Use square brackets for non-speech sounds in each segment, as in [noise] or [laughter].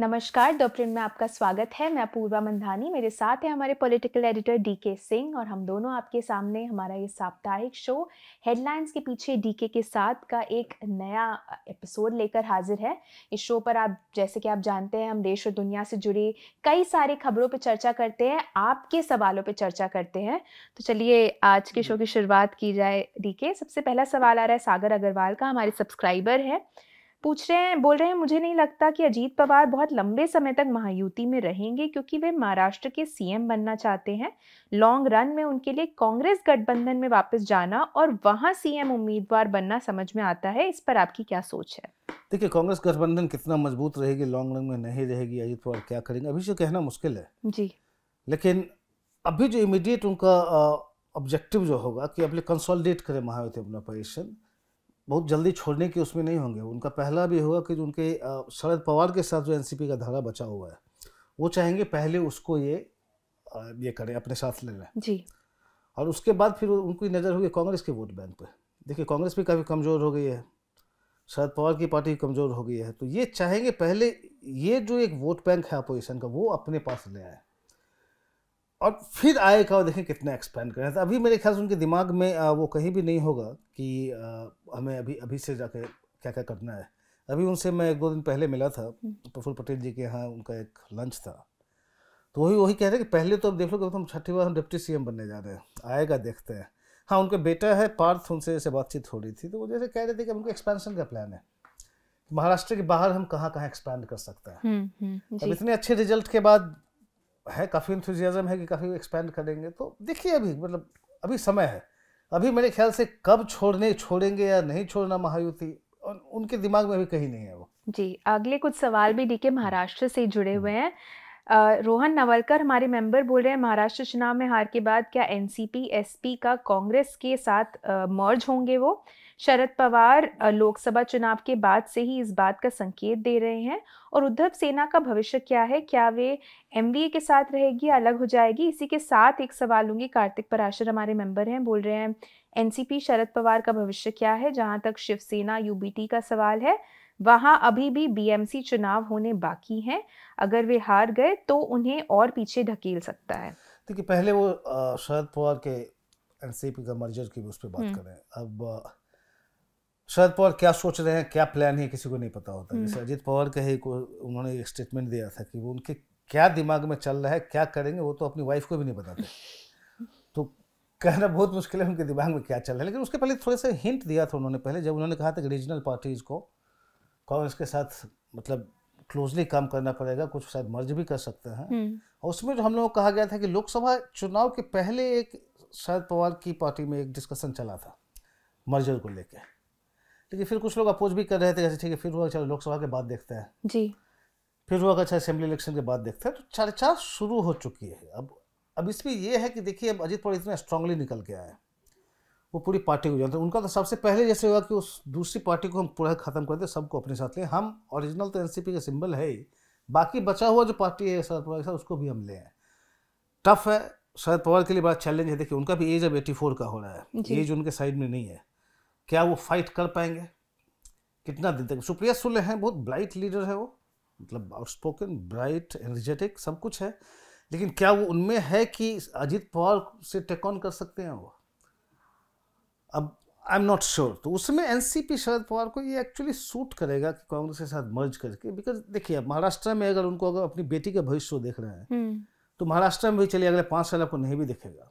नमस्कार प्रिंट में आपका स्वागत है मैं पूर्वा मंधानी मेरे साथ है हमारे पॉलिटिकल एडिटर डी के सिंह और हम दोनों आपके सामने हमारा ये साप्ताहिक शो हेडलाइंस के पीछे डी के के साथ का एक नया एपिसोड लेकर हाजिर है इस शो पर आप जैसे कि आप जानते हैं हम देश और दुनिया से जुड़ी कई सारी खबरों पर चर्चा करते हैं आपके सवालों पर चर्चा करते हैं तो चलिए आज के शो की शुरुआत की जाए डी के सबसे पहला सवाल आ रहा है सागर अग्रवाल का हमारे सब्सक्राइबर है पूछ रहे हैं बोल रहे हैं मुझे नहीं लगता कि अजीत पवार बहुत लंबे समय तक महायुति में रहेंगे क्योंकि वे महाराष्ट्र के सीएम बनना चाहते हैं लॉन्ग रन में उनके लिए कांग्रेस गठबंधन में वापस जाना और वहां सीएम उम्मीदवार बनना समझ में आता है इस पर आपकी क्या सोच है देखिए कांग्रेस गठबंधन कितना मजबूत रहेगी लॉन्ग रन में नहीं रहेगी अजीत पवार क्या करेंगे अभी से कहना मुश्किल है जी लेकिन अभी जो इमीडिएट उनका ऑब्जेक्टिव जो होगा कि अपने कंसोलिडेट करें महायुति अपना पोजिशन बहुत जल्दी छोड़ने की उसमें नहीं होंगे उनका पहला भी होगा कि उनके शरद पवार के साथ जो एन का धारा बचा हुआ है वो चाहेंगे पहले उसको ये ये करें अपने साथ ले लें जी और उसके बाद फिर उनकी नज़र होगी कांग्रेस के वोट बैंक पर देखिए कांग्रेस भी काफ़ी कमज़ोर हो गई है शरद पवार की पार्टी कमज़ोर हो गई है तो ये चाहेंगे पहले ये जो एक वोट बैंक है अपोजिशन का वो अपने पास ले आए और फिर आएगा और देखें कितना एक्सपेंड करें तो अभी मेरे ख्याल से उनके दिमाग में वो कहीं भी नहीं होगा कि हमें अभी अभी से जाके क्या क्या करना है अभी उनसे मैं एक दो दिन पहले मिला था हम्म। प्रफुल्ल पटेल जी के यहाँ उनका एक लंच था तो वही वही कह रहे हैं कि पहले तो अब देख लो कि तो हम छठी बार हम डिप्टी सी बनने जा रहे हैं आएगा देखते हैं हाँ उनका बेटा है पार्थ उनसे जैसे बातचीत हो रही थी तो वो जैसे कह रहे थे कि उनका एक्सपेंशन का प्लान है महाराष्ट्र के बाहर हम कहाँ कहाँ एक्सपैंड कर सकते हैं हम्म, हम्म, अब इतने अच्छे रिजल्ट के बाद है काफ़ी इंथुजियाज़म है कि काफ़ी एक्सपेंड करेंगे तो देखिए अभी मतलब अभी समय है अभी मेरे ख्याल से कब छोड़ने छोड़ेंगे या नहीं छोड़ना महायुति उनके दिमाग में अभी कहीं नहीं है वो जी अगले कुछ सवाल भी डीके महाराष्ट्र से जुड़े हुए हम्म। हैं रोहन नवलकर हमारे मेंबर बोल रहे हैं महाराष्ट्र चुनाव में हार के बाद क्या एनसीपी एसपी का कांग्रेस के साथ मर्ज होंगे वो शरद पवार लोकसभा चुनाव के बाद से ही इस बात का संकेत दे रहे हैं और उद्धव सेना का भविष्य क्या है क्या वे एम के साथ रहेगी अलग हो जाएगी इसी के साथ एक सवाल लूँगी कार्तिक पराशर हमारे मेंबर हैं बोल रहे हैं एनसीपी शरद पवार का भविष्य क्या है जहाँ तक शिवसेना यूबीटी का सवाल है वहां अभी भी बीएमसी चुनाव होने बाकी हैं अगर वे हार गए तो उन्हें और पीछे धकेल सकता है देखिए पहले वो शरद पवार के एनसीपी का मर्जर की उस पर बात हम्म। करें अब शरद पवार क्या सोच रहे हैं क्या प्लान है किसी को नहीं पता होता हम्म। जैसे अजित पवार का ही उन्होंने एक स्टेटमेंट दिया था कि वो उनके क्या दिमाग में चल रहा है क्या करेंगे वो तो अपनी वाइफ को भी नहीं बताते [laughs] तो कहना बहुत मुश्किल है उनके दिमाग में क्या चल रहा है लेकिन उसके पहले थोड़े से हिंट दिया था उन्होंने पहले जब उन्होंने कहा था कि रीजनल पार्टीज को कांग्रेस के साथ मतलब क्लोजली काम करना पड़ेगा कुछ शायद मर्ज भी कर सकते हैं हम्म। और उसमें जो हम लोगों को कहा गया था कि लोकसभा चुनाव के पहले एक शरद पवार की पार्टी में एक डिस्कशन चला था मर्जर को लेकर लेकिन फिर कुछ लोग अपोज भी कर रहे थे जैसे ठीक है फिर हुआ चलो लोकसभा के बाद देखते हैं जी फिर हुआ अच्छा असेंबली इलेक्शन के बाद देखते हैं तो चर्चा शुरू हो चुकी है अब अब इसमें यह है कि देखिए अब अजीत पवार इतना स्ट्रांगली निकल के आए हैं वो पूरी पार्टी को जानते हैं उनका तो सबसे पहले जैसे होगा कि उस दूसरी पार्टी को हम पूरा ख़त्म कर दें सबको अपने साथ लें हम ओरिजिनल तो एनसीपी का सिंबल है ही बाकी बचा हुआ जो पार्टी है शरद पवार के साथ उसको भी हम ले आए टफ है शरद पवार के लिए बड़ा चैलेंज है देखिए उनका भी एज अब एटी फोर का हो रहा है एज उनके साइड में नहीं है क्या वो फाइट कर पाएंगे कितना दिन तक सुप्रिया सुले हैं बहुत ब्राइट लीडर है वो मतलब आउटस्पोकन ब्राइट एनर्जेटिक सब कुछ है लेकिन क्या वो उनमें है कि अजीत पवार से टेक ऑन कर सकते हैं वो अब आई एम नॉट श्योर तो उसमें एन शरद पवार को ये एक्चुअली सूट करेगा कि कांग्रेस के साथ मर्ज करके बिकॉज देखिए अब महाराष्ट्र में अगर उनको अगर अपनी बेटी का भविष्य देख रहे हैं हम्म। तो महाराष्ट्र में भी चलिए अगले पाँच साल आपको नहीं भी दिखेगा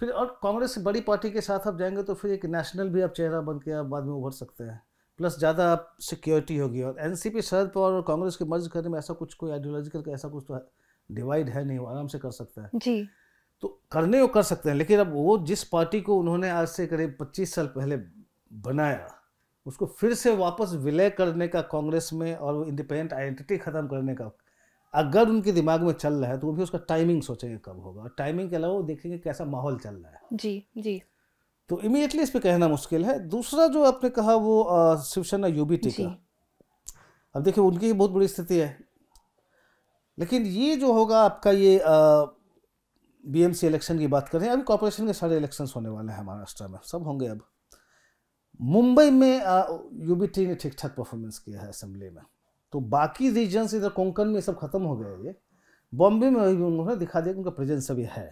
फिर और कांग्रेस बड़ी पार्टी के साथ आप जाएंगे तो फिर एक नेशनल भी आप चेहरा बन के आप बाद में उभर सकते हैं प्लस ज़्यादा आप सिक्योरिटी होगी और एन शरद पवार और कांग्रेस के मर्ज करने में ऐसा कुछ कोई आइडियोलॉजिकल का ऐसा कुछ तो डिवाइड है नहीं वो आराम से कर सकता है जी तो करने वो कर सकते हैं लेकिन अब वो जिस पार्टी को उन्होंने आज से करीब 25 साल पहले बनाया उसको फिर से वापस विलय करने का कांग्रेस में और वो इंडिपेंडेंट आइडेंटिटी ख़त्म करने का अगर उनके दिमाग में चल रहा है तो वो भी उसका टाइमिंग सोचेंगे कब होगा और टाइमिंग के अलावा वो देखेंगे कैसा माहौल चल रहा है जी जी तो इमीडिएटली इस पर कहना मुश्किल है दूसरा जो आपने कहा वो शिवसेना यूबीटी का अब देखिए उनकी बहुत बड़ी स्थिति है लेकिन ये जो होगा आपका ये आ, बीएमसी इलेक्शन की बात करें अभी कॉरपोरेशन के सारे इलेक्शंस होने वाले हैं महाराष्ट्र में सब होंगे अब मुंबई में यूबीटी ने ठीक ठाक परफॉर्मेंस किया है असेंबली में तो बाकी रीजन्स इधर कोंकण में सब खत्म हो गया ये बॉम्बे में भी उन्होंने दिखा दिया कि उनका प्रेजेंस अभी है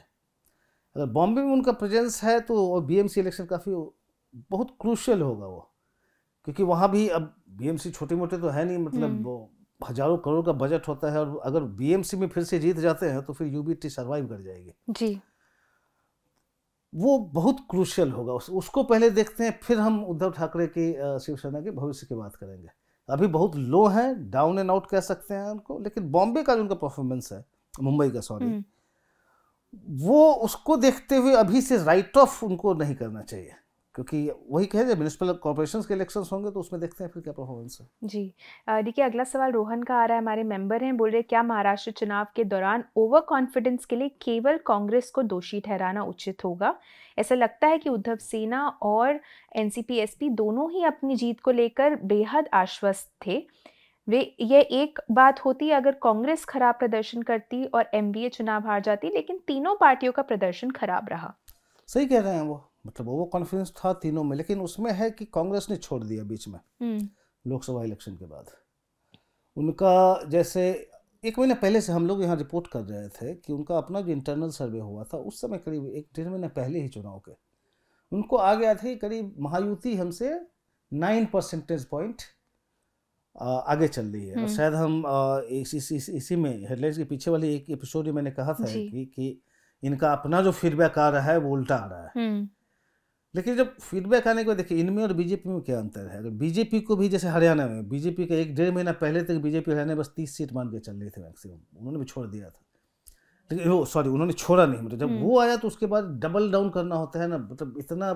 अगर बॉम्बे में उनका प्रेजेंस है तो बीएमसी इलेक्शन काफ़ी बहुत क्रूशल होगा वो क्योंकि वहाँ भी अब बीएमसी छोटे मोटे तो है नहीं मतलब हम्म। वो हजारों करोड़ का बजट होता है और अगर बीएमसी में फिर से जीत जाते हैं तो फिर यूबीटी सर्वाइव कर जाएगी जी वो बहुत क्रूशियल होगा उस, उसको पहले देखते हैं फिर हम उद्धव ठाकरे की शिवसेना के भविष्य की बात करेंगे अभी बहुत लो है डाउन एंड आउट कह सकते हैं उनको लेकिन बॉम्बे का जो उनका परफॉर्मेंस है मुंबई का सॉरी हम्म। वो उसको देखते हुए अभी से राइट ऑफ उनको नहीं करना चाहिए क्योंकि वही कह रहे म्यूनसिपल कॉर्पोरेशन के इलेक्शन होंगे तो उसमें देखते हैं फिर क्या परफॉर्मेंस है जी देखिए अगला सवाल रोहन का आ रहा है हमारे मेंबर हैं बोल रहे क्या महाराष्ट्र चुनाव के दौरान ओवर कॉन्फिडेंस के लिए केवल कांग्रेस को दोषी ठहराना उचित होगा ऐसा लगता है कि उद्धव सेना और एन दोनों ही अपनी जीत को लेकर बेहद आश्वस्त थे वे ये एक बात होती अगर कांग्रेस खराब प्रदर्शन करती और एम चुनाव हार जाती लेकिन तीनों पार्टियों का प्रदर्शन खराब रहा सही कह रहे हैं वो मतलब ओवर कॉन्फिडेंस था तीनों में लेकिन उसमें है कि कांग्रेस ने छोड़ दिया बीच में हम्म। लोकसभा इलेक्शन के बाद उनका जैसे एक महीने पहले से हम लोग यहाँ रिपोर्ट कर रहे थे कि उनका अपना जो इंटरनल सर्वे हुआ था उस समय करीब एक डेढ़ महीने पहले ही चुनाव के उनको आ गया था करीब महायुति हमसे नाइन परसेंटेज पॉइंट आगे चल रही है और हम्म। शायद हम इस, इस, इस, इसी में हेडलाइंस के पीछे वाली एक एपिसोड में मैंने कहा था कि, कि इनका अपना जो फीडबैक आ रहा है वो उल्टा आ रहा है हम्म। लेकिन जब फीडबैक आने के बाद देखिए इनमें और बीजेपी में क्या अंतर है अगर बीजेपी को भी जैसे हरियाणा में बीजेपी का एक डेढ़ महीना पहले तक बीजेपी हरियाणा बस तीस सीट मान के चल रही थी मैक्सिमम उन्होंने भी छोड़ दिया था लेकिन वो सॉरी उन्होंने छोड़ा नहीं मतलब जब हम्म। वो आया तो उसके बाद डबल डाउन करना होता है ना मतलब इतना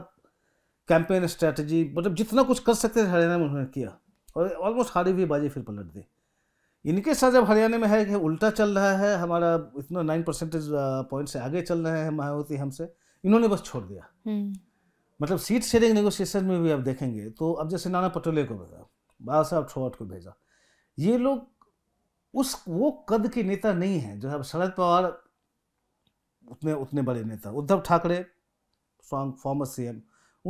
कैंपेन स्ट्रैटेजी मतलब जितना कुछ कर सकते थे हरियाणा में उन्होंने किया और ऑलमोस्ट हारी हुई बाजी फिर पलट दी इनके साथ जब हरियाणा में है कि उल्टा चल रहा है हमारा इतना नाइन परसेंटेज पॉइंट से आगे चल रहे हैं मायावती हमसे इन्होंने बस छोड़ दिया हम्म। मतलब सीट शेयरिंग नेगोशिएशन में भी आप देखेंगे तो अब जैसे नाना पटोले को भेजा बाबा साहब छोट को भेजा ये लोग उस वो कद के नेता नहीं है जो है शरद पवार उतने उतने बड़े नेता उद्धव ठाकरे फॉर्मर सी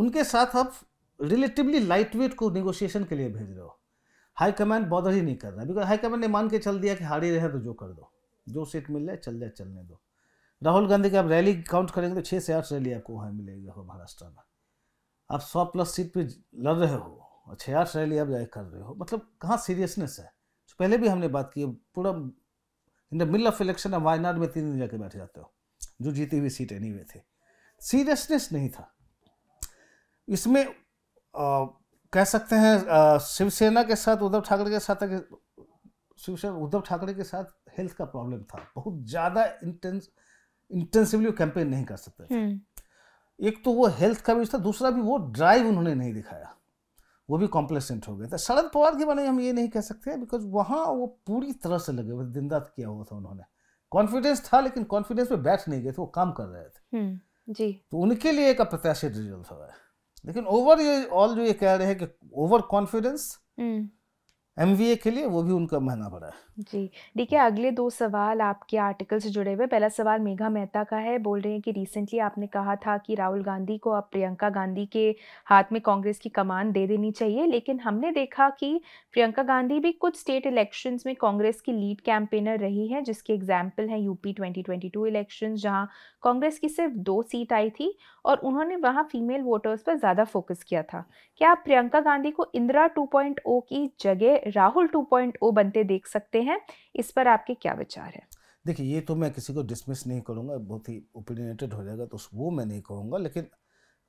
उनके साथ आप रिलेटिवली लाइट वेट को निगोशिएशन के लिए भेज रहे हो हाई कमांड बॉदर ही नहीं कर रहा बिकॉज हाई कमांड ने मान के चल दिया कि हारी रहे तो जो कर दो जो सीट मिल जाए चल जाए चलने दो राहुल गांधी की आप रैली काउंट करेंगे तो छः से आठ रैली आपको वहाँ मिलेगी महाराष्ट्र में आप सौ प्लस सीट पे लड़ रहे हो और आठ रैली आप जाए कर रहे हो मतलब कहाँ सीरियसनेस है तो पहले भी हमने बात की पूरा in the middle of election आप वायनाड में तीन दिन जाके बैठ जाते हो जो जीती हुई सीट एनी थे सीरियसनेस नहीं था इसमें आ, कह सकते हैं शिवसेना के साथ उद्धव ठाकरे के साथ शिवसेना उद्धव ठाकरे के साथ हेल्थ का प्रॉब्लम था बहुत ज़्यादा इंटेंस इंटेंसिवली कैंपेन नहीं कर सकते थे हम्म। एक तो वो हेल्थ का भी था दूसरा भी वो ड्राइव उन्होंने नहीं दिखाया वो भी कॉम्प्लेसेंट हो गया था शरद पवार के बारे में हम ये नहीं कह सकते बिकॉज वहाँ वो पूरी तरह से लगे हुए दिन रात किया हुआ था उन्होंने कॉन्फिडेंस था लेकिन कॉन्फिडेंस में बैठ नहीं गए थे वो काम कर रहे थे हम्म, जी तो उनके लिए एक अप्रत्याशित रिजल्ट हुआ है लेकिन ओवर ये ऑल जो ये कह रहे हैं कि ओवर कॉन्फिडेंस एम के लिए वो भी उनका महंगा पड़ा है जी देखिए अगले दो सवाल आपके आर्टिकल से जुड़े हुए पहला सवाल मेघा मेहता का है बोल रहे हैं कि रिसेंटली आपने कहा था कि राहुल गांधी को अब प्रियंका गांधी के हाथ में कांग्रेस की कमान दे देनी चाहिए लेकिन हमने देखा कि प्रियंका गांधी भी कुछ स्टेट इलेक्शंस में कांग्रेस की लीड कैंपेनर रही है जिसके एग्जाम्पल हैं यूपी ट्वेंटी इलेक्शन जहाँ कांग्रेस की सिर्फ दो सीट आई थी और उन्होंने वहाँ फीमेल वोटर्स पर ज़्यादा फोकस किया था क्या आप प्रियंका गांधी को इंदिरा टू की जगह राहुल 2.0 बनते देख सकते हैं इस पर आपके क्या विचार है देखिए ये तो मैं किसी को डिसमिस नहीं करूँगा बहुत ही ओपिनियटेड हो जाएगा तो वो मैं नहीं कहूँगा लेकिन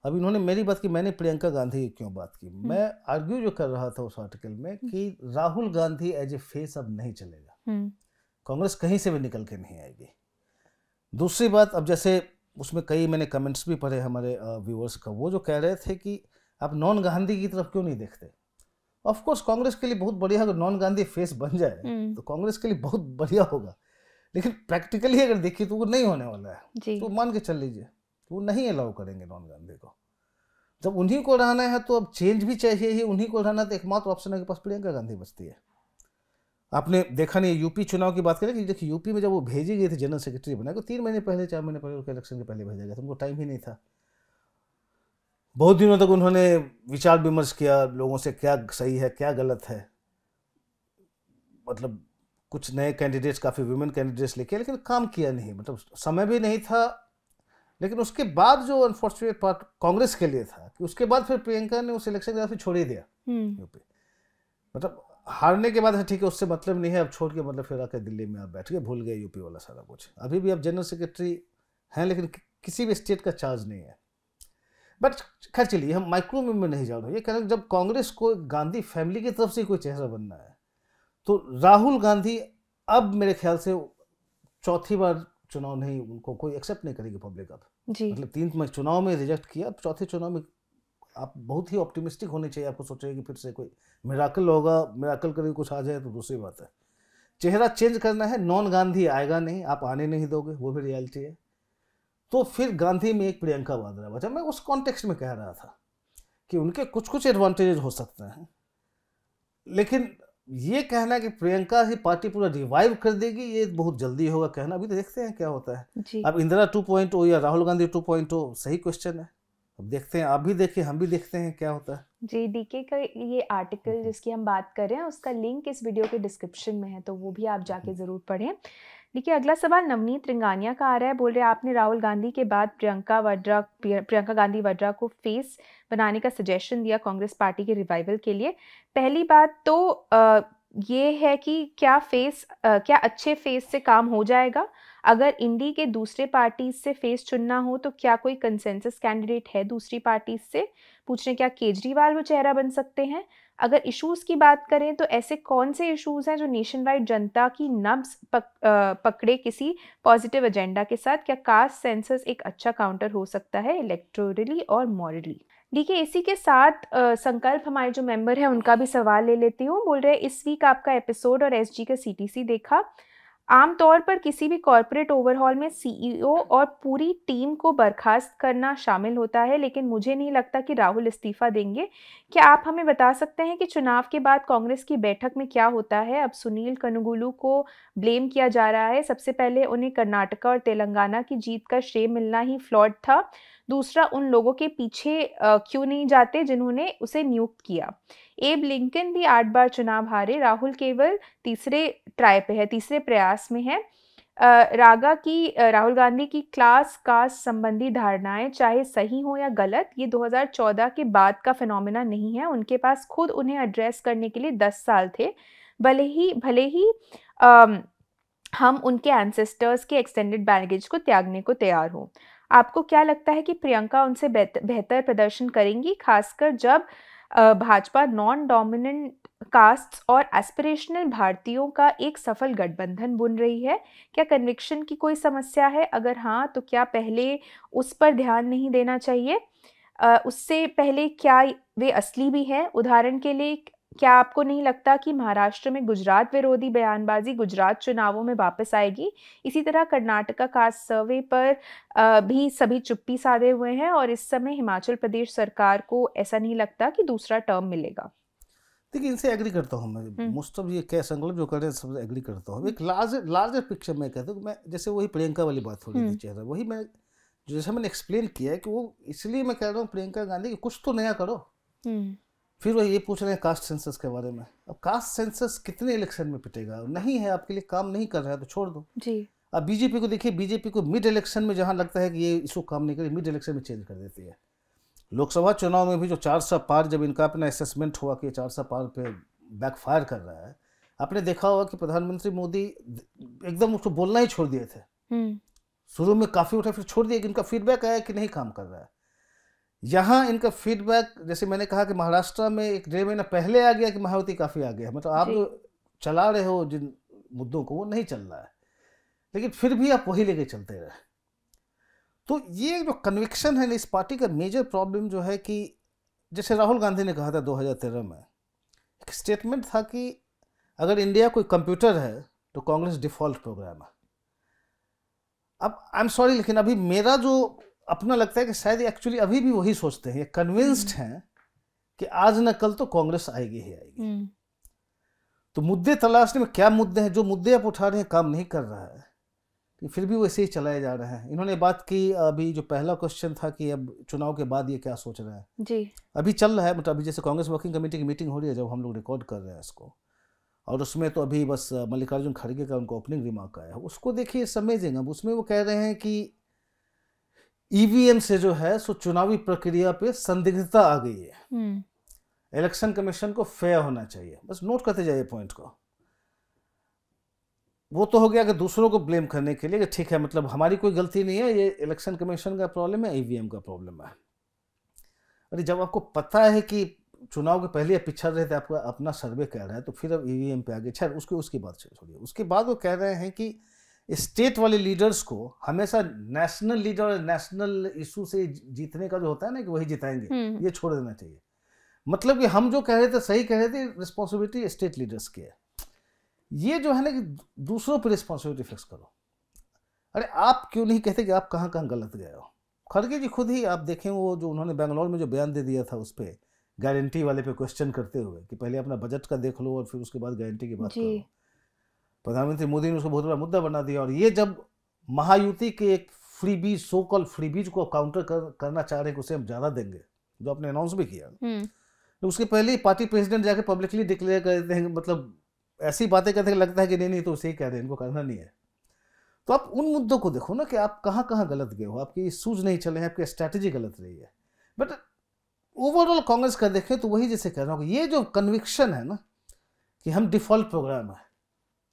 अभी इन्होंने मेरी बात की मैंने प्रियंका गांधी की क्यों बात की हम्म। मैं आर्ग्यू जो कर रहा था उस आर्टिकल में हम्म। कि Rahul Gandhi as a face अब नहीं चलेगा हम्म। कांग्रेस कहीं से भी निकल के नहीं आएगी दूसरी बात अब जैसे उसमें कई मैंने कमेंट्स भी पढ़े हमारे व्यूअर्स का वो जो कह रहे थे कि आप नॉन गांधी की तरफ क्यों नहीं देखते ऑफकोर्स कांग्रेस के लिए बहुत बढ़िया अगर नॉन गांधी फेस बन जाए हम्म। तो कांग्रेस के लिए बहुत बढ़िया होगा लेकिन प्रैक्टिकली अगर देखिए तो वो नहीं होने वाला है तो मान के चल लीजिए वो नहीं अलाउ करेंगे नॉन गांधी को जब उन्हीं को रहना है तो अब चेंज भी चाहिए ही उन्हीं को रहना तो एकमात्र ऑप्शन है के पास प्रियंका गांधी बचती है आपने देखा नहीं यूपी चुनाव की बात करें कि देखिए यूपी में जब वो भेजी गई थी जनरल सेक्रेटरी बनाए तो तीन महीने पहले चार महीने पहले उनके इलेक्शन के पहले भेजा गया था उनको टाइम ही नहीं था बहुत दिनों तक उन्होंने विचार विमर्श किया लोगों से क्या सही है क्या गलत है मतलब कुछ नए कैंडिडेट्स काफ़ी वुमेन कैंडिडेट्स लेके लेकिन काम किया नहीं मतलब समय भी नहीं था लेकिन उसके बाद जो अनफॉर्चुनेट पार्ट कांग्रेस के लिए था कि उसके बाद फिर प्रियंका ने उस इलेक्शन के छोड़ ही दिया हम्म। यूपी मतलब हारने के बाद ठीक है उससे मतलब नहीं है अब छोड़ के मतलब फिर आकर दिल्ली में आप बैठ के भूल गए यूपी वाला सारा कुछ अभी भी आप जनरल सेक्रेटरी हैं लेकिन किसी भी स्टेट का चार्ज नहीं है बट खैर चलिए हम माइक्रो में नहीं जा रहे ये कह रहे जब कांग्रेस को गांधी फैमिली की तरफ से कोई चेहरा बनना है तो राहुल गांधी अब मेरे ख्याल से चौथी बार चुनाव नहीं उनको कोई एक्सेप्ट नहीं करेगी पब्लिक अब मतलब तीन चुनाव में रिजेक्ट किया तो चौथे चुनाव में आप बहुत ही ऑप्टिमिस्टिक होने चाहिए आपको सोचिए कि फिर से कोई मिराकल होगा मिराकल करके कुछ आ जाए तो दूसरी बात है चेहरा चेंज करना है नॉन गांधी आएगा नहीं आप आने नहीं दोगे वो भी रियलिटी है तो फिर गांधी में एक प्रियंका वाद्रा बचा मैं उस कॉन्टेक्स्ट में कह रहा था कि उनके कुछ कुछ एडवांटेजेज हो सकते हैं लेकिन ये कहना कि प्रियंका ही पार्टी पूरा रिवाइव कर देगी ये बहुत जल्दी होगा कहना अभी तो देखते हैं क्या होता है अब इंदिरा टू 2.0 या राहुल गांधी टू 2.0 सही क्वेश्चन है अब देखते हैं आप भी देखिए हम भी देखते हैं क्या होता है जी डीके का ये आर्टिकल जिसकी हम बात कर रहे हैं उसका लिंक इस वीडियो के डिस्क्रिप्शन में है तो वो भी आप जाके ज़रूर पढ़ें देखिए अगला सवाल नवनीत रिंगानिया का आ रहा है बोल रहे हैं आपने राहुल गांधी के बाद प्रियंका वाड्रा प्रियंका गांधी वाड्रा को फेस बनाने का सजेशन दिया कांग्रेस पार्टी के रिवाइवल के लिए पहली बात तो आ, ये है कि क्या फेस आ, क्या अच्छे फेस से काम हो जाएगा अगर इंडी के दूसरे पार्टी से फेस चुनना हो तो क्या कोई कंसेंसस कैंडिडेट है दूसरी पार्टी से पूछ रहे क्या केजरीवाल वो चेहरा बन सकते हैं अगर इश्यूज की बात करें तो ऐसे कौन से इश्यूज हैं जो नेशन वाइड जनता की नब्स पक, पकड़े किसी पॉजिटिव एजेंडा के साथ क्या कास्ट सेंसस एक अच्छा काउंटर हो सकता है इलेक्टोरली और मॉरली देखिए इसी के साथ आ, संकल्प हमारे जो मेंबर हैं उनका भी सवाल ले लेती हूँ बोल रहे हैं इस वीक आपका एपिसोड और एस का सी देखा आमतौर पर किसी भी कॉरपोरेट ओवरहॉल में सीईओ e और पूरी टीम को बर्खास्त करना शामिल होता है लेकिन मुझे नहीं लगता कि राहुल इस्तीफा देंगे क्या आप हमें बता सकते हैं कि चुनाव के बाद कांग्रेस की बैठक में क्या होता है अब सुनील कनुगुलू को ब्लेम किया जा रहा है सबसे पहले उन्हें कर्नाटका और तेलंगाना की जीत का श्रेय मिलना ही फ्लॉड था दूसरा उन लोगों के पीछे क्यों नहीं जाते जिन्होंने उसे नियुक्त किया एब लिंकन भी आठ बार चुनाव हारे राहुल केवल तीसरे ट्राई पे है तीसरे प्रयास में है रागा की राहुल गांधी की क्लास कास्ट संबंधी धारणाएं चाहे सही हो या गलत ये 2014 के बाद का फिनोमिना नहीं है उनके पास खुद उन्हें एड्रेस करने के लिए 10 साल थे भले ही भले ही आ, हम उनके एंसेस्टर्स के एक्सटेंडेड बैगेज को त्यागने को तैयार हों आपको क्या लगता है कि प्रियंका उनसे बेहतर प्रदर्शन करेंगी खासकर जब भाजपा नॉन डोमिनेंट कास्ट और एस्पिरेशनल भारतीयों का एक सफल गठबंधन बुन रही है क्या कन्विक्शन की कोई समस्या है अगर हाँ तो क्या पहले उस पर ध्यान नहीं देना चाहिए उससे पहले क्या वे असली भी हैं उदाहरण के लिए क्या आपको नहीं लगता कि महाराष्ट्र में गुजरात विरोधी बयानबाजी गुजरात चुनावों में वापस आएगी इसी तरह कर्नाटका कास्ट सर्वे पर भी सभी चुप्पी साधे हुए हैं और इस समय हिमाचल प्रदेश सरकार को ऐसा नहीं लगता कि दूसरा टर्म मिलेगा देखिए इनसे एग्री करता हूँ मैं मोस्ट हम्म। ये कह संकल्प जो कर रहे हैं सबसे एग्री करता हूँ एक लार्जर लार्जर पिक्चर में कहता हूँ मैं जैसे वही प्रियंका वाली बात थोड़ी सी हम्म। चेहरा वही मैं जैसे मैंने एक्सप्लेन किया है कि वो इसलिए मैं कह रहा हूँ प्रियंका गांधी कुछ तो नया करो हम्म। फिर वो ये पूछ रहे हैं कास्ट सेंसस के बारे में अब कास्ट सेंसस कितने इलेक्शन में पिटेगा नहीं है आपके लिए काम नहीं कर रहा है तो छोड़ दो जी अब बीजेपी को देखिए बीजेपी को मिड इलेक्शन में जहाँ लगता है कि ये इसको काम नहीं करे मिड इलेक्शन में चेंज कर देती है लोकसभा चुनाव में भी जो चार सौ पार जब इनका अपना असेसमेंट हुआ कि चार सौ पार पे बैकफायर कर रहा है आपने देखा होगा कि प्रधानमंत्री मोदी एकदम उसको बोलना ही छोड़ दिए थे हम्म। शुरू में काफ़ी उठा फिर छोड़ दिया कि इनका फीडबैक आया कि नहीं काम कर रहा है यहाँ इनका फीडबैक जैसे मैंने कहा कि महाराष्ट्र में एक डेढ़ महीना पहले आ गया कि महावती काफ़ी आ गया मतलब आप जो चला रहे हो जिन मुद्दों को वो नहीं चल रहा है लेकिन फिर भी आप वही लेके चलते रहे तो ये जो कन्विक्शन है ना इस पार्टी का मेजर प्रॉब्लम जो है कि जैसे राहुल गांधी ने कहा था 2013 में एक स्टेटमेंट था कि अगर इंडिया कोई कंप्यूटर है तो कांग्रेस डिफॉल्ट प्रोग्राम है अब आई एम सॉरी लेकिन अभी मेरा जो अपना लगता है कि शायद एक्चुअली अभी भी वही सोचते हैं कन्विंस्ड हम्म। हैं कि आज न कल तो कांग्रेस आएगी ही आएगी हम्म। तो मुद्दे तलाशने में क्या मुद्दे हैं जो मुद्दे आप उठा रहे हैं काम नहीं कर रहा है कि फिर भी वैसे ही चलाए जा रहे हैं इन्होंने बात की अभी जो पहला क्वेश्चन था कि अब चुनाव के बाद ये क्या सोच रहे हैं जी अभी चल रहा है मतलब अभी जैसे कांग्रेस वर्किंग कमेटी की मीटिंग हो रही है जब हम लोग रिकॉर्ड कर रहे हैं इसको और उसमें तो अभी बस मल्लिकार्जुन खड़गे का उनका ओपनिंग रिमार्क आया है उसको देखिए समझेंगे अब उसमें वो कह रहे हैं कि ईवीएम से जो है सो चुनावी प्रक्रिया पे संदिग्धता आ गई है हम्म। इलेक्शन कमीशन को फेयर होना चाहिए बस नोट करते जाइए पॉइंट को वो तो हो गया कि दूसरों को ब्लेम करने के लिए कि ठीक है मतलब हमारी कोई गलती नहीं है ये इलेक्शन कमीशन का प्रॉब्लम है ईवीएम का प्रॉब्लम है अरे जब आपको पता है कि चुनाव के पहले पिछड़ रहे थे आपका अपना सर्वे कह रहा है तो फिर अब ईवीएम पे आगे छह उसके उसकी बात छोड़िए उसके बाद वो कह रहे हैं कि स्टेट वाले लीडर्स को हमेशा नेशनल लीडर नेशनल इशू से जीतने का जो होता है ना कि वही जिताएंगे हम्म। ये छोड़ देना चाहिए मतलब कि हम जो कह रहे थे सही कह रहे थे रिस्पॉन्सिबिलिटी स्टेट लीडर्स की है ये जो है ना कि दूसरों पर रिस्पॉन्सिबिलिटी फिक्स करो अरे आप क्यों नहीं कहते कि आप कहाँ कहाँ गलत गए हो खड़गे जी खुद ही आप देखें वो जो उन्होंने बेंगलोर में जो बयान दे दिया था उस पर गारंटी वाले पे क्वेश्चन करते हुए कि पहले अपना बजट का देख लो और फिर उसके बाद गारंटी की बात करो प्रधानमंत्री मोदी ने उसको बहुत बड़ा मुद्दा बना दिया और ये जब महायुति के एक फ्री बीज सो कॉल फ्री बीज को काउंटर कर, करना चाह रहे हैं उसे हम ज़्यादा देंगे जो आपने अनाउंस भी किया हम्म। तो उसके पहले ही पार्टी प्रेसिडेंट जाकर पब्लिकली डिक्लेयर कर देते हैं मतलब ऐसी बातें करते हैं लगता है कि नहीं नहीं तो उसे ही कह रहे हैं इनको करना नहीं है तो आप उन मुद्दों को देखो ना कि आप कहाँ कहाँ गलत गए हो आपकी सूझ नहीं चले हैं आपकी स्ट्रैटेजी गलत रही है बट ओवरऑल कांग्रेस का देखें तो वही जैसे कह रहा हूँ ये जो कन्विक्शन है ना कि हम डिफॉल्ट प्रोग्राम है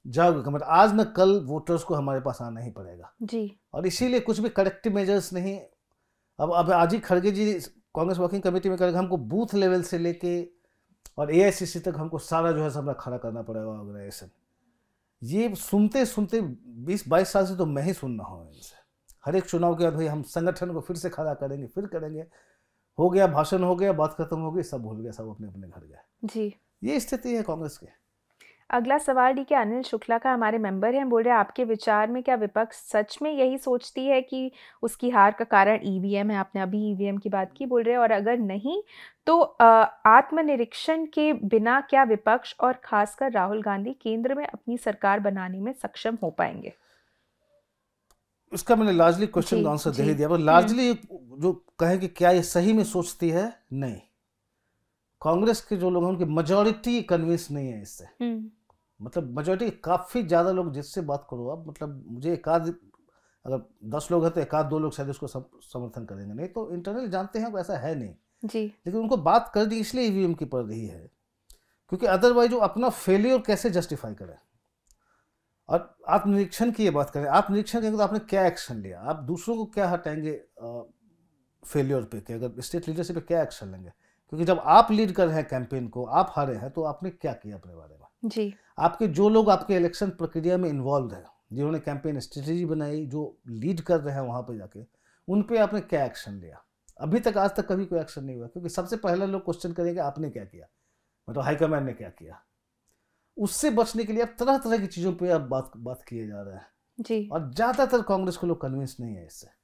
जागरूक मतलब आज न कल वोटर्स को हमारे पास आना ही पड़ेगा जी और इसीलिए कुछ भी करेक्टिव मेजर्स नहीं अब अब आज ही खड़गे जी कांग्रेस वर्किंग कमेटी में करेंगे हमको बूथ लेवल से लेके और ए तक हमको सारा जो है हमारा खड़ा करना पड़ेगा ऑर्गेनाइजेशन ये सुनते सुनते 20-22 साल से तो मैं ही सुन रहा हूँ इनसे हर एक चुनाव के बाद भाई हम संगठन को फिर से खड़ा करेंगे फिर करेंगे हो गया भाषण हो गया बात खत्म हो गई सब भूल गया सब अपने अपने घर गए जी ये स्थिति है कांग्रेस की अगला सवाल डी के अनिल शुक्ला का हमारे मेंबर हैं बोल रहे हैं आपके विचार में क्या विपक्ष सच में यही सोचती है कि उसकी हार का कारण ईवीएम है आपने अभी ईवीएम की बात की बोल रहे हैं और अगर नहीं तो आत्मनिरीक्षण के बिना क्या विपक्ष और खासकर राहुल गांधी केंद्र में अपनी सरकार बनाने में सक्षम हो पाएंगे उसका मैंने लार्जली क्वेश्चन आंसर दे दिया लार्जली हम्म। जो कहें कि क्या ये सही में सोचती है नहीं कांग्रेस के जो लोग हैं उनकी मेजोरिटी कन्विंस नहीं है इससे हम्म। मतलब मेजोरिटी काफ़ी ज़्यादा लोग जिससे बात करो आप मतलब मुझे एक आध अगर दस लोग हैं तो एक आध दो लोग शायद उसको समर्थन करेंगे नहीं तो इंटरनल जानते हैं ऐसा है नहीं जी लेकिन उनको बात कर दी इसलिए ईवीएम e की पड़ रही है क्योंकि अदरवाइज वो अपना फेलियर कैसे जस्टिफाई करें और आत्मनिरीक्षण की ये बात करें आत्मनिरीक्षण करेंगे तो आपने क्या एक्शन लिया आप दूसरों को क्या हटाएंगे फेलियर पे कि अगर स्टेट लीडरशिप पे क्या एक्शन लेंगे क्योंकि जब आप लीड कर रहे हैं कैंपेन को आप हारे हैं तो आपने क्या किया अपने बारे में जी आपके जो लोग आपके इलेक्शन प्रक्रिया में इन्वॉल्व है जिन्होंने कैंपेन स्ट्रेटेजी बनाई जो लीड कर रहे हैं वहां पर जाके उन पर आपने क्या एक्शन लिया अभी तक आज तक कभी कोई एक्शन नहीं हुआ क्योंकि सबसे पहला लोग क्वेश्चन करेंगे आपने क्या किया मतलब हाईकमांड ने क्या किया उससे बचने के लिए अब तरह तरह की चीज़ों पर आप बात बात किए जा रहे हैं जी और ज़्यादातर कांग्रेस को लोग कन्विंस नहीं है इससे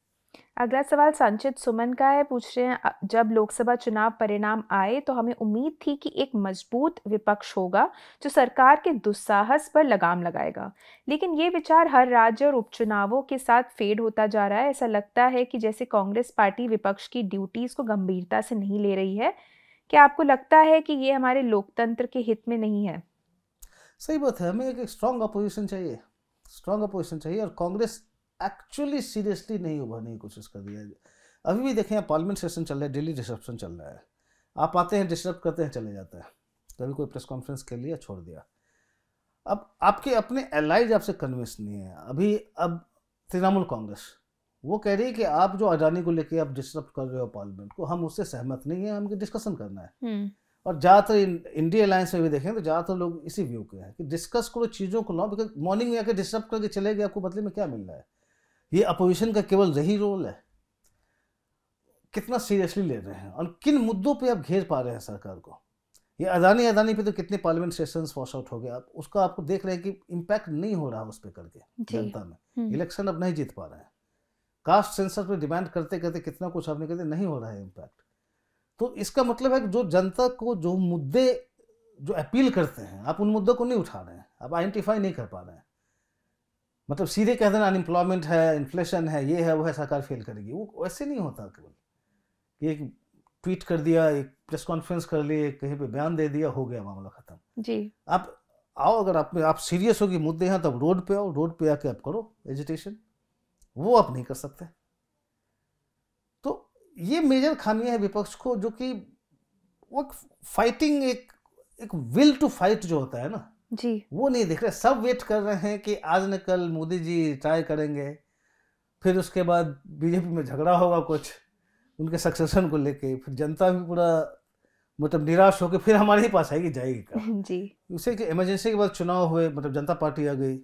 अगला सवाल संचित सुमन का है पूछ रहे हैं जब लोकसभा चुनाव परिणाम आए तो हमें उम्मीद थी कि एक मजबूत विपक्ष होगा जो सरकार के दुस्साहस पर लगाम लगाएगा लेकिन ये विचार हर राज्य और उपचुनावों के साथ फेड होता जा रहा है ऐसा लगता है कि जैसे कांग्रेस पार्टी विपक्ष की ड्यूटीज़ को गंभीरता से नहीं ले रही है क्या आपको लगता है कि ये हमारे लोकतंत्र के हित में नहीं है सही बात है हमें एक स्ट्रांग अपोजिशन चाहिए स्ट्रांग अपोजिशन चाहिए और कांग्रेस एक्चुअली सीरियसली नहीं उभरने की कोशिश कर रही है अभी भी देखें पार्लियामेंट सेशन चल रहा है डेली डिस्ट्रप्शन चल रहा है आप आते हैं डिस्टर्ब करते हैं चले जाते हैं कभी कोई प्रेस कॉन्फ्रेंस के लिए छोड़ दिया अब आपके अपने एलाइज आपसे कन्विंस नहीं है अभी अब तृणमूल कांग्रेस वो कह रही है कि आप जो अडानी को लेके आप डिस्टर्ब कर रहे हो पार्लियामेंट को हम उससे सहमत नहीं है हमें डिस्कशन करना है हम्म। और ज़्यादातर इंडिया अलायंस में भी देखें तो ज़्यादातर लोग इसी व्यू के हैं कि डिस्कस करो चीज़ों को लाओ बिकॉज मॉर्निंग में आकर डिस्टर्ब करके चले गए आपको बदले में क्या मिल रहा है ये अपोजिशन का केवल यही रोल है कितना सीरियसली ले रहे हैं और किन मुद्दों पे आप घेर पा रहे हैं सरकार को ये अदानी अदानी पे तो कितने पार्लियामेंट सेशन वॉश आउट हो गए आप उसका आपको देख रहे हैं कि इम्पैक्ट नहीं हो रहा है उस पर करके जनता में इलेक्शन हम्म। अब नहीं जीत पा रहे हैं कास्ट सेंसर पे डिमांड करते करते कितना कुछ आपने कहते नहीं हो रहा है इम्पैक्ट तो इसका मतलब है कि जो जनता को जो मुद्दे जो अपील करते हैं आप उन मुद्दों को नहीं उठा रहे हैं आप आइडेंटिफाई नहीं कर पा रहे हैं मतलब सीधे कह देना अनएम्प्लॉयमेंट है इन्फ्लेशन है ये है वो है सरकार फेल करेगी वो ऐसे नहीं होता केवल एक ट्वीट कर दिया एक प्रेस कॉन्फ्रेंस कर ली कहीं पे बयान दे दिया हो गया मामला खत्म जी आप आओ अगर आप आप सीरियस हो कि मुद्दे हैं तो रोड पे आओ रोड पे आके आप करो एजिटेशन वो आप नहीं कर सकते तो ये मेजर खामियां है विपक्ष को जो कि वो फाइटिंग एक एक विल टू फाइट जो होता है ना जी वो नहीं दिख रहे सब वेट कर रहे हैं कि आज न कल मोदी जी ट्राई करेंगे फिर उसके बाद बीजेपी में झगड़ा होगा कुछ उनके सक्सेशन को लेके फिर जनता भी पूरा मतलब निराश होकर फिर हमारे ही पास आएगी जाएगी का [laughs] जी उसे कि इमरजेंसी के बाद चुनाव हुए मतलब जनता पार्टी आ गई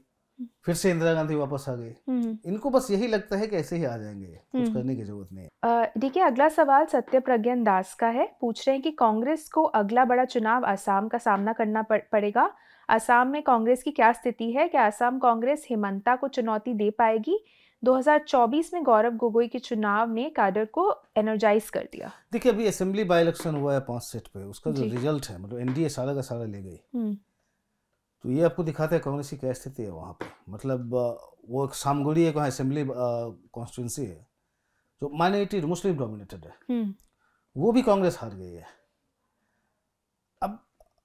हम्म। फिर से इंदिरा गांधी वापस आ गए हम्म। इनको बस यही लगता है कि ऐसे ही आ जाएंगे कुछ हम्म। करने की जरूरत नहीं देखिए अगला सवाल सत्य प्रज्ञान दास का है पूछ रहे हैं कि कांग्रेस को अगला बड़ा चुनाव आसाम का सामना करना पड़ेगा असम में कांग्रेस की क्या स्थिति है क्या असम कांग्रेस हेमंता को चुनौती दे पाएगी 2024 में गौरव गोगोई के चुनाव ने काडर को एनर्जाइज कर दिया देखिए अभी असेंबली बाई इलेक्शन हुआ है पांच सीट पे उसका जो रिजल्ट है मतलब एनडीए सारा का सारा ले गई हम्म। तो ये आपको दिखाता है कांग्रेस की क्या स्थिति है वहाँ पे मतलब वो एक सामगुड़ी एक असेंबली कॉन्स्टिट्यूंसी है जो माइनॉरिटी मुस्लिम डोमिनेटेड है हम्म। वो भी कांग्रेस हार गई है अब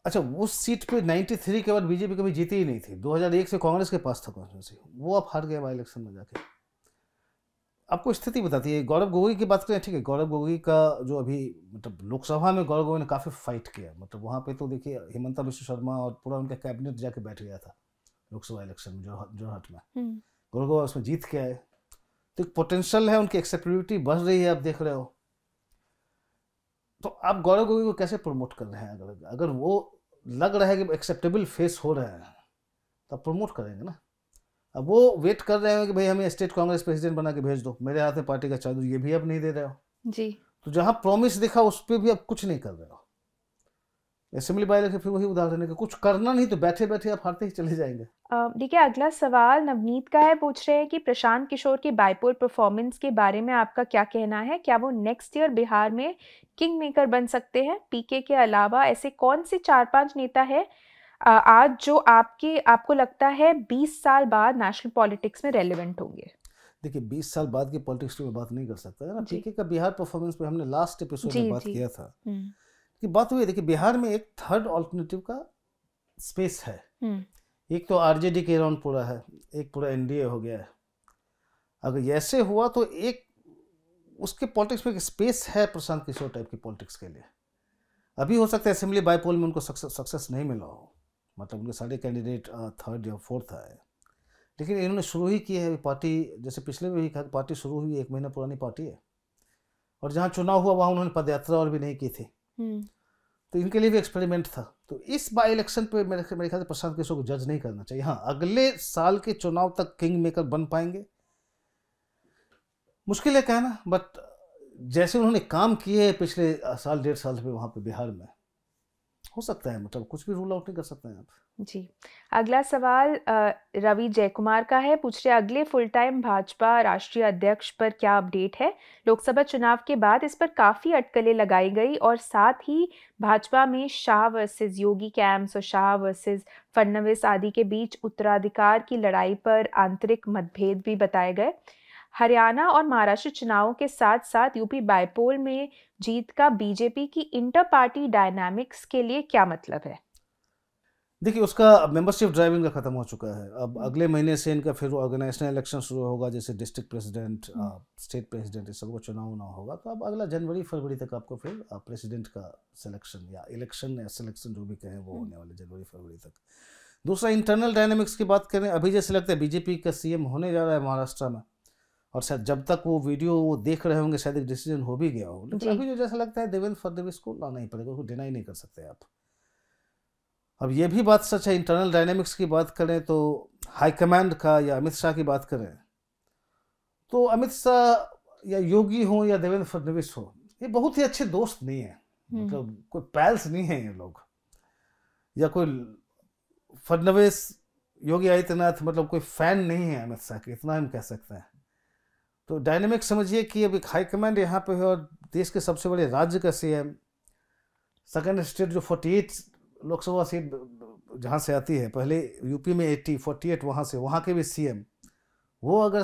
अच्छा उस सीट पे 93 के बाद बीजेपी कभी जीती ही नहीं थी 2001 से कांग्रेस के पास था कॉन्स्टिट्यूंसी वो आप हार गए इलेक्शन में जाके आपको स्थिति बताती है गौरव गोगोई की बात करें ठीक है गौरव गोगोई का जो अभी मतलब लोकसभा में गौरव गोगोई ने काफ़ी फाइट किया मतलब वहाँ पे तो देखिए हेमंता विश्व शर्मा और पूरा उनका कैबिनेट जाके बैठ गया था लोकसभा इलेक्शन में जोरहट में हम्म। गौरव गोगोई उसमें जीत के आए तो एक पोटेंशियल है उनकी एक्सेप्टेबिलिटी बढ़ रही है आप देख रहे हो तो आप गौरव गोगोई को कैसे प्रमोट कर रहे हैं अगर अगर वो लग रहा है कि एक्सेप्टेबल फेस हो रहे हैं तो आप प्रमोट करेंगे ना अब वो वेट कर रहे हैं कि भाई हमें स्टेट कांग्रेस प्रेसिडेंट बना के भेज दो मेरे हाथ में पार्टी का चादू ये भी आप नहीं दे रहे हो जी तो जहाँ प्रॉमिस दिखा उस पर भी आप कुछ नहीं कर रहे हो असेंबली बाय इलेक्शन फिर वही उदाहरण है कुछ करना नहीं तो बैठे बैठे आप हारते ही चले जाएंगे देखिए अगला सवाल नवनीत का है पूछ रहे हैं कि प्रशांत किशोर की बाइपोल परफॉर्मेंस के बारे में आपका क्या कहना है क्या वो नेक्स्ट ईयर बिहार में किंग मेकर बन सकते हैं पीके के अलावा ऐसे कौन से चार पांच नेता है आज जो आपके आपको लगता है 20 साल बाद नेशनल पॉलिटिक्स में रेलिवेंट होंगे देखिए 20 साल बाद की पॉलिटिक्स की बात नहीं कर सकता है ना पीके का बिहार परफॉर्मेंस पे हमने लास्ट एपिसोड में बात किया था हम्म। कि बात हुई देखिए बिहार में एक थर्ड ऑल्टरनेटिव का स्पेस है हम्म। एक तो आरजेडी के राउंड पूरा है एक पूरा एनडीए हो गया है अगर ऐसे हुआ तो एक उसके पॉलिटिक्स में एक स्पेस है प्रशांत किशोर टाइप की पॉलिटिक्स के लिए अभी हो सकता है असेंबली बाईपोल में उनको सक्सेस नहीं मिला हो मतलब उनके सारे कैंडिडेट थर्ड या फोर्थ आए लेकिन इन्होंने शुरू ही किया है पार्टी जैसे पिछले में भी कहा पार्टी शुरू हुई एक महीना पुरानी पार्टी है और जहाँ चुनाव हुआ वहाँ उन्होंने पदयात्रा और भी नहीं की थी हम्म। तो इनके लिए भी एक्सपेरिमेंट था तो इस बाई इलेक्शन पे मेरे मेरे ख्याल से प्रशांत किशोर को जज नहीं करना चाहिए हाँ अगले साल के चुनाव तक किंग मेकर बन पाएंगे मुश्किल है कहना बट जैसे उन्होंने काम किए पिछले साल डेढ़ साल से वहाँ पे बिहार में हो सकता है मतलब कुछ भी रूल आउट नहीं कर सकते हैं आप जी अगला सवाल रवि जयकुमार का है पूछ रहे अगले फुल टाइम भाजपा राष्ट्रीय अध्यक्ष पर क्या अपडेट है लोकसभा चुनाव के बाद इस पर काफ़ी अटकलें लगाई गई और साथ ही भाजपा में शाह वर्सेस योगी कैम्प्स और शाह वर्सेस फडनवीस आदि के बीच उत्तराधिकार की लड़ाई पर आंतरिक मतभेद भी बताए गए हरियाणा और महाराष्ट्र चुनावों के साथ साथ यूपी बायपोल में जीत का बीजेपी की इंटर पार्टी डायनामिक्स के लिए क्या मतलब है देखिए उसका मेंबरशिप ड्राइविंग का ख़त्म हो चुका है अब हम्म। अगले महीने से इनका फिर ऑर्गेनाइजेशन इलेक्शन शुरू होगा जैसे डिस्ट्रिक्ट प्रेसिडेंट स्टेट प्रेसिडेंट ये सबको चुनाव ना होगा तो अब अगला जनवरी फरवरी तक आपको फिर प्रेसिडेंट का सिलेक्शन या इलेक्शन या सिलेक्शन जो भी कहें वो हम्म। होने वाले जनवरी फरवरी तक दूसरा इंटरनल डायनेमिक्स की बात करें अभी जैसे लगता है बीजेपी का सीएम होने जा रहा है महाराष्ट्र में और शायद जब तक वो वीडियो वो देख रहे होंगे शायद एक डिसीजन हो भी गया हो लेकिन अभी जो जैसा लगता है देवेंद्र फडनवीस को लाना ही पड़ेगा उसको डिनाई नहीं कर सकते आप अब ये भी बात सच है इंटरनल डायनेमिक्स की बात करें तो हाईकमांड का या अमित शाह की बात करें तो अमित शाह या योगी हो या देवेंद्र फडनवीस हो ये बहुत ही अच्छे दोस्त नहीं है हम्म। मतलब कोई पैल्स नहीं है ये लोग या कोई फडनवीस योगी आदित्यनाथ मतलब कोई फैन नहीं है अमित शाह के इतना हम कह सकते हैं तो डायनेमिक समझिए कि अभी हाई कमांड यहाँ पे है और देश के सबसे बड़े राज्य का सी एम सेकेंड स्टेट जो फोर्टी एट लोकसभा सीट जहाँ से आती है पहले यूपी में एट्टी फोर्टी एट वहाँ से वहाँ के भी सी एम वो अगर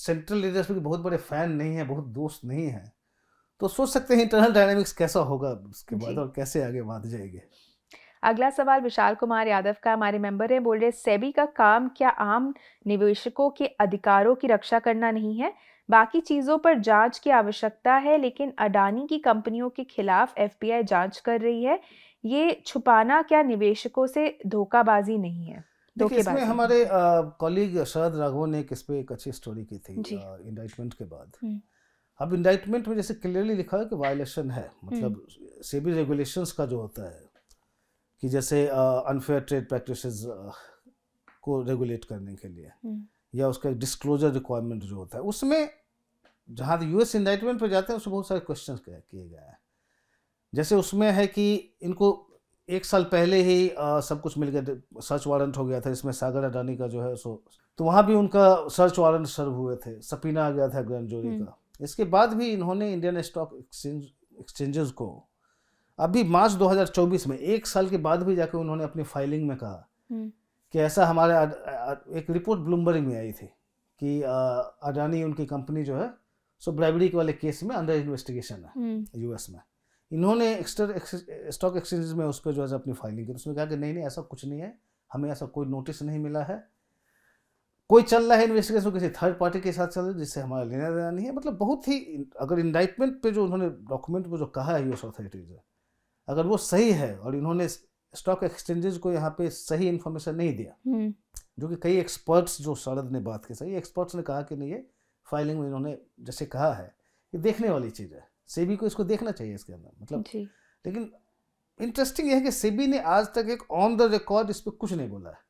सेंट्रल लीडर्स के बहुत बड़े फ़ैन नहीं है बहुत दोस्त नहीं हैं तो सोच सकते हैं इंटरनल डायनेमिक्स कैसा होगा उसके बाद और कैसे आगे बात जाएगी अगला सवाल विशाल कुमार यादव का हमारे मेंबर हैं बोल रहे सेबी का काम क्या आम निवेशकों के अधिकारों की रक्षा करना नहीं है बाकी चीज़ों पर जांच की आवश्यकता है लेकिन अडानी की कंपनियों के खिलाफ एफबीआई जांच कर रही है ये छुपाना क्या निवेशकों से धोखाबाजी नहीं है इसमें हमारे कॉलीग शरद राघव ने इस पर एक अच्छी स्टोरी की थी इंडाइटमेंट के बाद हम्म। अब इंडाइटमेंट में जैसे क्लियरली लिखा है कि वायलेशन है मतलब हम्म। सेबी रेगुलेशंस का जो होता है कि जैसे अनफेयर ट्रेड प्रैक्टिस को रेगुलेट करने के लिए हम्म। या उसका डिस्क्लोजर रिक्वायरमेंट जो होता है उसमें जहाँ यूएस इंडाइटमेंट पर जाते हैं उसमें बहुत सारे क्वेश्चन किए गए हैं जैसे उसमें है कि इनको एक साल पहले ही आ, सब कुछ मिल गया सर्च वारंट हो गया था इसमें सागर अडानी का जो है सो तो वहाँ भी उनका सर्च वारंट सर्व हुए थे सपीना आ गया था ग्रैंड हम्म। जोरी का इसके बाद भी इन्होंने इंडियन स्टॉक एक्सचेंज एक्सचेंजेस को अभी मार्च 2024 में एक साल के बाद भी जाकर उन्होंने अपनी फाइलिंग में कहा हम्म। कि ऐसा हमारे एक रिपोर्ट ब्लूमबर्ग में आई थी कि अडानी उनकी कंपनी जो है सो ब्राइबरी के वाले केस में अंडर इन्वेस्टिगेशन है हम्म। यूएस में इन्होंने एक्सटर स्टॉक एक्सचेंज में उस पर जो है अपनी फाइलिंग की उसमें कहा कि नहीं नहीं ऐसा कुछ नहीं है हमें ऐसा कोई नोटिस नहीं मिला है कोई चल रहा है इन्वेस्टिगेशन किसी थर्ड पार्टी के साथ चल रहा है जिससे हमारा लेना देना नहीं है मतलब बहुत ही अगर इंडाइटमेंट पे जो उन्होंने डॉक्यूमेंट में जो कहा है यूएस अथॉरिटीज़ ने अगर वो सही है और इन्होंने स्टॉक एक्सचेंजेस को यहाँ पे सही इन्फॉर्मेशन नहीं दिया हम्म। जो कि कई एक्सपर्ट्स जो शरद ने बात की सही एक्सपर्ट्स ने कहा कि नहीं ये फाइलिंग में इन्होंने जैसे कहा है ये देखने वाली चीज़ है सेबी को इसको देखना चाहिए इसके अंदर मतलब लेकिन इंटरेस्टिंग यह है कि सेबी ने आज तक एक ऑन द रिकॉर्ड इस पर कुछ नहीं बोला है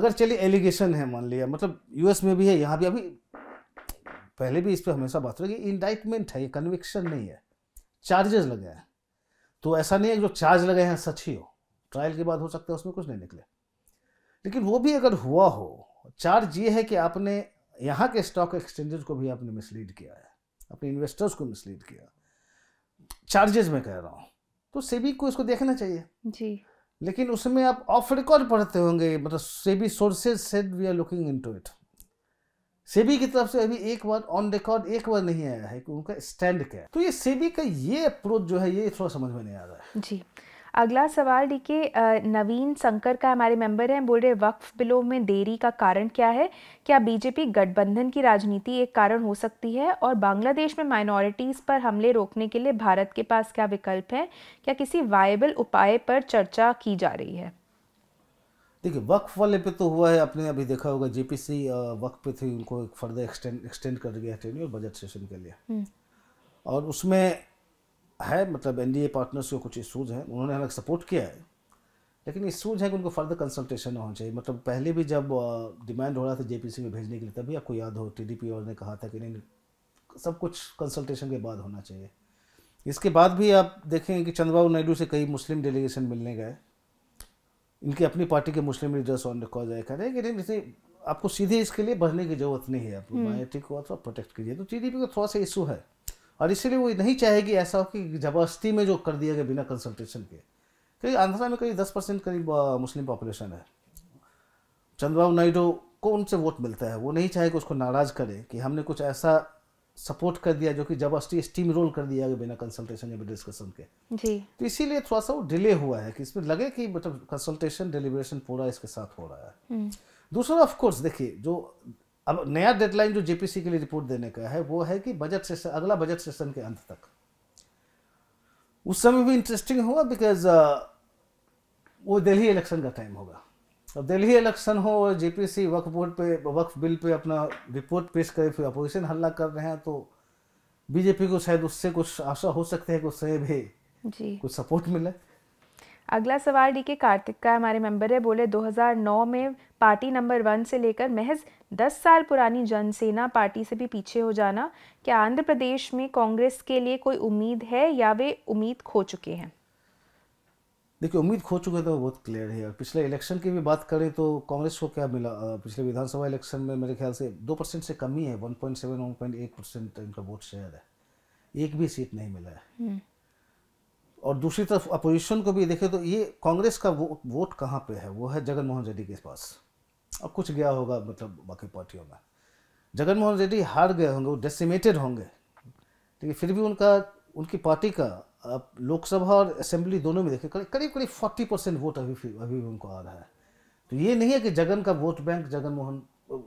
अगर चलिए एलिगेशन है मान लिया मतलब यूएस में भी है यहाँ भी अभी पहले भी इस पर हमेशा बात रही इंडाइटमेंट है ये कन्विक्शन नहीं है चार्जेस लगे हैं तो ऐसा नहीं है जो चार्ज लगे हैं सच ही हो ट्रायल के बाद हो सकता है उसमें कुछ नहीं निकले लेकिन वो भी अगर हुआ हो चार्ज ये है कि आपने यहाँ के स्टॉक एक्सचेंजेस को भी आपने मिसलीड किया है अपने इन्वेस्टर्स को मिसलीड किया चार्जेस में कह रहा हूँ तो सेबी को इसको देखना चाहिए जी लेकिन उसमें आप ऑफ रिकॉर्ड पढ़ते होंगे मतलब SEBI sources said we are looking into it SEBI की तरफ से अभी एक बार ऑन रिकॉर्ड एक बार नहीं आया है कि उनका स्टैंड क्या है तो ये सेबी का ये अप्रोच जो है ये थोड़ा समझ में नहीं आ रहा है जी अगला सवाल देखिए नवीन शंकर का हमारे मेंबर हैं बोल रहे वक्फ बिलों में देरी का कारण क्या है क्या बीजेपी गठबंधन की राजनीति एक कारण हो सकती है और बांग्लादेश में माइनॉरिटीज़ पर हमले रोकने के लिए भारत के पास क्या विकल्प है क्या किसी वायबल उपाय पर चर्चा की जा रही है देखिए वक्फ वाले पे तो हुआ है आपने अभी देखा होगा जेपीसी वक्फ पे थी उनको एक फर्दर एक्सटेंड एक्सटेंड कर गया और बजट सेशन के लिए हम्म। और उसमें है मतलब एनडीए पार्टनर्स को कुछ इशूज हैं उन्होंने हालांकि सपोर्ट किया है लेकिन इशूज हैं कि उनको फर्दर कंसल्टेशन होना चाहिए मतलब पहले भी जब डिमांड हो रहा था जेपीसी में भेजने के लिए तभी आपको याद हो टीडीपी और ने कहा था कि नहीं सब कुछ कंसल्टेशन के बाद होना चाहिए इसके बाद भी आप देखें कि चंद्रबाबू नायडू से कई मुस्लिम डेलीगेशन मिलने गए इनकी अपनी पार्टी के मुस्लिम लीडर्स ऑन रिकॉर्ड रहे करें कि नहीं जैसे आपको सीधे इसके लिए बढ़ने की जरूरत नहीं है आप माइनॉरिटी हम्म। को थोड़ा प्रोटेक्ट कीजिए तो पी को थोड़ा सा इशू है और इसीलिए वो नहीं चाहेगी ऐसा हो कि जबरदस्ती में जो कर दिया गया बिना कंसल्टेशन के क्योंकि आंध्रा में करीब दस परसेंट करीब मुस्लिम पॉपुलेशन है चंद्रबाबू नायडू को उनसे वोट मिलता है वो नहीं चाहे कि उसको नाराज करे कि हमने कुछ ऐसा सपोर्ट कर दिया जो कि जबरदस्ती स्टीम रोल कर दिया गया बिना कंसल्टेशन या डिस्कशन के जी तो इसीलिए थोड़ा सा वो डिले हुआ है कि इसमें लगे कि मतलब कंसल्टेशन डिलीवरेशन पूरा इसके साथ हो रहा है हम्म। दूसरा ऑफ कोर्स देखिए जो अब नया डेडलाइन जो जेपीसी के लिए रिपोर्ट देने का है वो है कि बजट सेशन अगला बजट सेशन के अंत तक उस समय भी इंटरेस्टिंग होगा बिकॉज वो दिल्ली इलेक्शन का टाइम होगा अब तो दिल्ली इलेक्शन हो और जेपीसी वक्फ बोर्ड पे वक्फ बिल पे अपना रिपोर्ट पेश करे फिर अपोजिशन हल्ला कर रहे हैं तो बीजेपी को शायद उससे कुछ आशा हो सकते हैं कुछ सहे भी जी कुछ सपोर्ट मिले अगला सवाल डी के कार्तिक का हमारे मेंबर है बोले 2009 में पार्टी नंबर वन से लेकर महज 10 साल पुरानी जनसेना पार्टी से भी पीछे हो जाना क्या आंध्र प्रदेश में कांग्रेस के लिए कोई उम्मीद है या वे उम्मीद खो चुके हैं देखिए उम्मीद खो चुके थे तो बहुत क्लियर है और पिछले इलेक्शन की भी बात करें तो कांग्रेस को क्या मिला पिछले विधानसभा इलेक्शन में मेरे ख्याल से दो परसेंट से कम ही है one point seven one point eight percent इनका वोट शेयर है एक भी सीट नहीं मिला है हम्म। और दूसरी तरफ अपोजिशन को भी देखें तो ये कांग्रेस का वो, वोट कहाँ पे है वो है जगन मोहन रेड्डी के पास अब कुछ गया होगा मतलब बाकी पार्टियों में जगन मोहन रेड्डी हार गए होंगे वो डेसिमेटेड होंगे लेकिन फिर भी उनका उनकी पार्टी का लोकसभा और असेंबली दोनों में देखें करीब करीब फोर्टी परसेंट वोट अभी अभी भी उनको आ रहा है तो ये नहीं है कि जगन का वोट बैंक जगन मोहन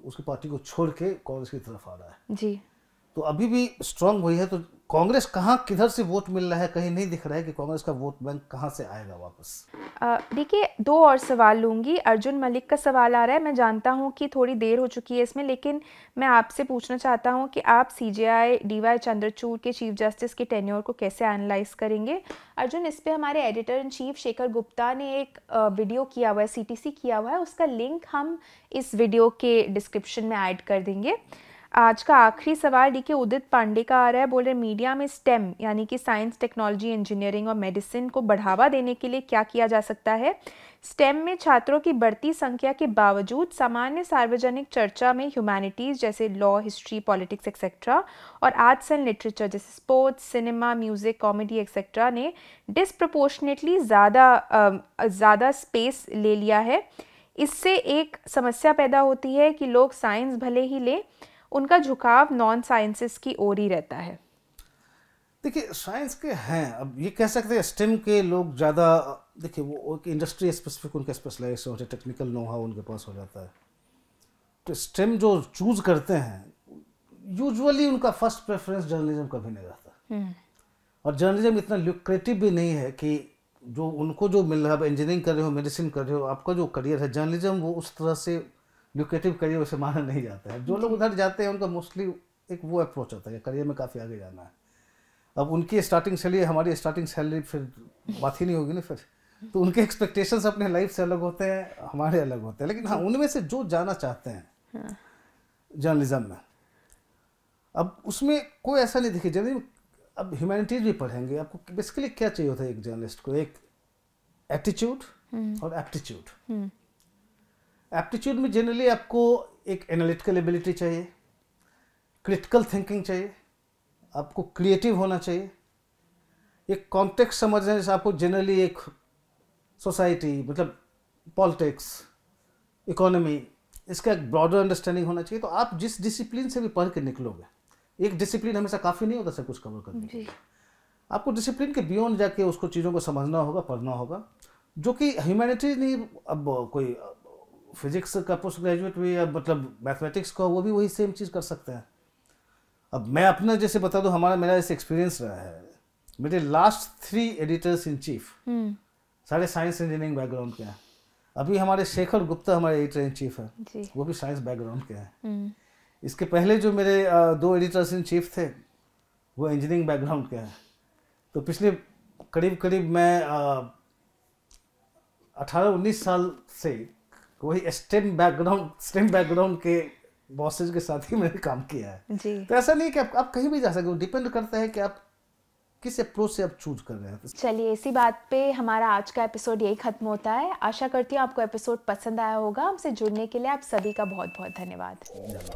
उसकी पार्टी को छोड़ के कांग्रेस की तरफ आ रहा है जी तो अभी भी स्ट्रांग वही है तो कांग्रेस कहाँ किधर से वोट मिल रहा है कहीं नहीं दिख रहा है कि कांग्रेस का वोट बैंक कहाँ से आएगा वापस देखिए दो और सवाल लूंगी अर्जुन मलिक का सवाल आ रहा है मैं जानता हूँ कि थोड़ी देर हो चुकी है इसमें लेकिन मैं आपसे पूछना चाहता हूँ कि आप C J I D Y Chandrachud के चीफ जस्टिस के टेन्योर को कैसे एनालाइज करेंगे अर्जुन इस पर हमारे editor in chief Shekhar Gupta ने एक वीडियो किया हुआ है सी किया हुआ है उसका लिंक हम इस वीडियो के डिस्क्रिप्शन में ऐड कर देंगे आज का आखिरी सवाल डी के उदित पांडे का आ रहा है बोल रहे मीडिया में स्टेम यानी कि साइंस टेक्नोलॉजी इंजीनियरिंग और मेडिसिन को बढ़ावा देने के लिए क्या किया जा सकता है स्टेम में छात्रों की बढ़ती संख्या के बावजूद सामान्य सार्वजनिक चर्चा में ह्यूमैनिटीज़ जैसे लॉ हिस्ट्री पॉलिटिक्स एक्सेट्रा और आर्ट्स एंड लिटरेचर जैसे sports cinema music comedy etcetera ने डिसप्रपोर्शनेटली ज़्यादा ज़्यादा स्पेस ले लिया है इससे एक समस्या पैदा होती है कि लोग साइंस भले ही लें उनका झुकाव नॉन साइंसेस की ओर ही रहता है देखिए साइंस के हैं अब ये कह सकते हैं स्टेम के लोग ज़्यादा देखिए वो एक इंडस्ट्री स्पेसिफिक उनके स्पेशलाइजेशन हो है टेक्निकल नोहा उनके पास हो जाता है तो स्टेम जो चूज करते हैं यूजुअली उनका फर्स्ट प्रेफरेंस जर्नलिज्म का भी नहीं रहता हम्म। और जर्नलिज्म इतना लुक्रेटिव भी नहीं है कि जो उनको जो मिल रहा है इंजीनियरिंग कर रहे हो मेडिसिन कर रहे हो आपका जो करियर है जर्नलिज्म वो उस तरह से ल्यूकेटिव करियर उसे माना नहीं जाता है जो लोग उधर जाते हैं उनका मोस्टली एक वो अप्रोच होता है करियर में काफ़ी आगे जाना है अब उनकी स्टार्टिंग सैलरी हमारी स्टार्टिंग सैलरी फिर बात ही नहीं होगी ना फिर तो उनके एक्सपेक्टेशंस अपने लाइफ से अलग होते हैं हमारे अलग होते हैं लेकिन हाँ उनमें से जो जाना चाहते हैं जर्नलिज्म हाँ। में अब उसमें कोई ऐसा नहीं दिखे जर्नलिज्म अब ह्यूमैनिटीज भी पढ़ेंगे आपको बेसिकली क्या चाहिए होता है एक जर्नलिस्ट को एक एटीट्यूड हम्म। और एप्टीट्यूड एप्टीट्यूड में जनरली आपको एक एनालिटिकल एबिलिटी चाहिए क्रिटिकल थिंकिंग चाहिए आपको क्रिएटिव होना चाहिए एक कॉन्टेक्स्ट समझने से आपको जनरली एक सोसाइटी मतलब पॉलिटिक्स इकोनॉमी इसका एक ब्रॉडर अंडरस्टैंडिंग होना चाहिए तो आप जिस डिसिप्लिन से भी पढ़ के निकलोगे एक डिसिप्लिन हमेशा काफ़ी नहीं होता सब कुछ कवर करने के आपको डिसिप्लिन के बियॉन्ड जाके उसको चीज़ों को समझना होगा पढ़ना होगा जो कि ह्यूमैनिटी नहीं अब कोई फिजिक्स का पोस्ट ग्रेजुएट भी या मतलब मैथमेटिक्स का वो भी वही सेम चीज़ कर सकते हैं अब मैं अपना जैसे बता दूँ हमारा मेरा जैसे एक्सपीरियंस रहा है मेरे last three editors in chief सारे साइंस इंजीनियरिंग बैकग्राउंड के हैं अभी हमारे शेखर गुप्ता हमारे एडिटर इन चीफ हैं वो भी साइंस बैकग्राउंड के हैं हम्म। इसके पहले जो मेरे दो एडिटर्स इन चीफ थे वो इंजीनियरिंग बैकग्राउंड के हैं तो पिछले करीब करीब मैं अठारह उन्नीस साल से वही स्टेम बैकग्राउंड स्टेम बैकग्राउंड के बॉसेज के साथ ही मैंने काम किया है जी तो ऐसा नहीं कि आप, आप कहीं भी जा सकते हो डिपेंड करता है कि आप किस अप्रोच से आप चूज कर रहे हैं चलिए इसी बात पे हमारा आज का एपिसोड यही खत्म होता है आशा करती हूँ आपको एपिसोड पसंद आया होगा हमसे जुड़ने के लिए आप सभी का बहुत बहुत धन्यवाद धन्यवाद